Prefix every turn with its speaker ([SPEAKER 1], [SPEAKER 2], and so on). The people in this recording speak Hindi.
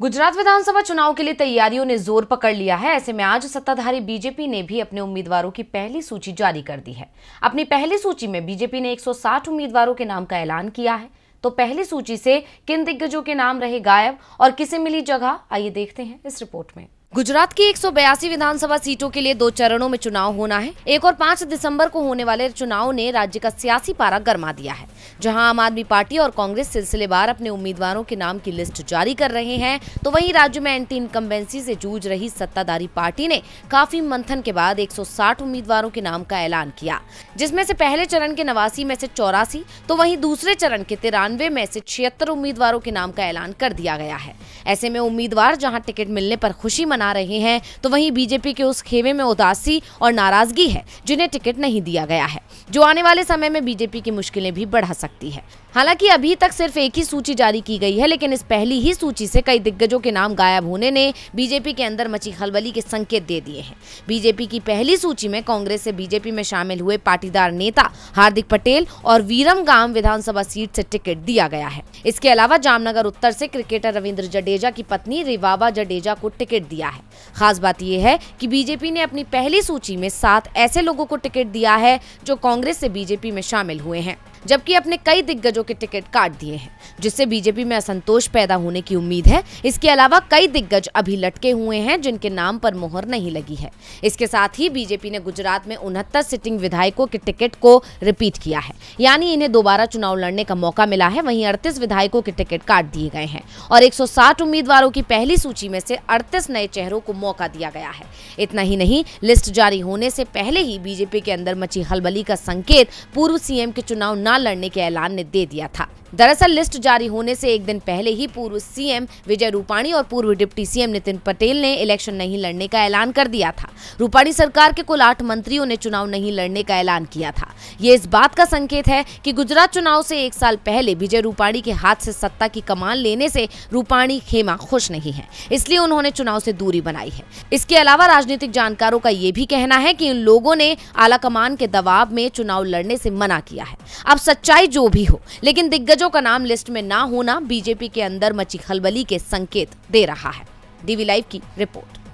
[SPEAKER 1] गुजरात विधानसभा चुनाव के लिए तैयारियों ने जोर पकड़ लिया है ऐसे में आज सत्ताधारी बीजेपी ने भी अपने उम्मीदवारों की पहली सूची जारी कर दी है अपनी पहली सूची में बीजेपी ने 160 उम्मीदवारों के नाम का ऐलान किया है तो पहली सूची से किन दिग्गजों के नाम रहे गायब और किसे मिली जगह आइए देखते हैं इस रिपोर्ट में गुजरात की एक विधानसभा सीटों के लिए दो चरणों में चुनाव होना है एक और पाँच दिसंबर को होने वाले चुनाव ने राज्य का सियासी पारा गर्मा दिया है जहां आम आदमी पार्टी और कांग्रेस सिलसिलेवार अपने उम्मीदवारों के नाम की लिस्ट जारी कर रहे हैं तो वहीं राज्य में एंटी इनकम्बेंसी से जूझ रही सत्ताधारी पार्टी ने काफी मंथन के बाद एक उम्मीदवारों के नाम का ऐलान किया जिसमे ऐसी पहले चरण के नवासी में ऐसी चौरासी तो वही दूसरे चरण के तिरानवे में ऐसी छिहत्तर उम्मीदवारों के नाम का ऐलान कर दिया गया है ऐसे में उम्मीदवार जहाँ टिकट मिलने आरोप खुशी मना रहे हैं तो वहीं बीजेपी के उस खेमे में उदासी और नाराजगी है जिन्हें टिकट नहीं दिया गया है जो आने वाले समय में बीजेपी की मुश्किलें भी बढ़ा सकती है हालांकि अभी तक सिर्फ एक ही सूची जारी की गई है लेकिन इस पहली ही सूची से कई दिग्गजों के नाम गायब होने ने बीजेपी के अंदर मची खलबली के संकेत दे दिए हैं बीजेपी की पहली सूची में कांग्रेस से बीजेपी में शामिल हुए पाटीदार नेता हार्दिक पटेल और गांव विधानसभा सीट से टिकट दिया गया है इसके अलावा जामनगर उत्तर से क्रिकेटर रविन्द्र जडेजा की पत्नी रिवाबा जडेजा को टिकट दिया है खास बात यह है की बीजेपी ने अपनी पहली सूची में सात ऐसे लोगों को टिकट दिया है जो कांग्रेस कांग्रेस से बीजेपी में शामिल हुए हैं जबकि अपने कई दिग्गजों के टिकट काट दिए हैं जिससे बीजेपी में असंतोष पैदा होने की उम्मीद है इसके अलावा कई दिग्गज अभी लटके हुए हैं जिनके नाम पर मोहर नहीं लगी है इसके साथ ही बीजेपी ने गुजरात में उनहत्तर सिटिंग विधायकों के टिकट को रिपीट किया है यानी इन्हें दोबारा चुनाव लड़ने का मौका मिला है वहीं अड़तीस विधायकों के टिकट काट दिए गए हैं और एक उम्मीदवारों की पहली सूची में से अड़तीस नए चेहरों को मौका दिया गया है इतना ही नहीं लिस्ट जारी होने से पहले ही बीजेपी के अंदर मची हलबली का संकेत पूर्व सीएम के चुनाव न चुनाव लड़ने के ऐलान ने दे दिया था दरअसल लिस्ट जारी होने से एक दिन पहले ही पूर्व सीएम विजय रूपाणी और पूर्व डिप्टी सीएम नितिन पटेल ने इलेक्शन नहीं लड़ने का ऐलान कर दिया था रूपाणी सरकार के कुल आठ मंत्रियों ने चुनाव नहीं लड़ने का ऐलान किया था ये इस बात का संकेत है कि गुजरात चुनाव से एक साल पहले विजय रूपाणी के हाथ से सत्ता की कमान लेने से रूपाणी खेमा खुश नहीं है इसलिए उन्होंने चुनाव से दूरी बनाई है इसके अलावा राजनीतिक जानकारों का ये भी कहना है की इन लोगों ने आला के दबाव में चुनाव लड़ने से मना किया है अब अब सच्चाई जो भी हो लेकिन दिग्गजों का नाम लिस्ट में ना होना बीजेपी के अंदर मची खलबली के संकेत दे रहा है डीवी लाइव की रिपोर्ट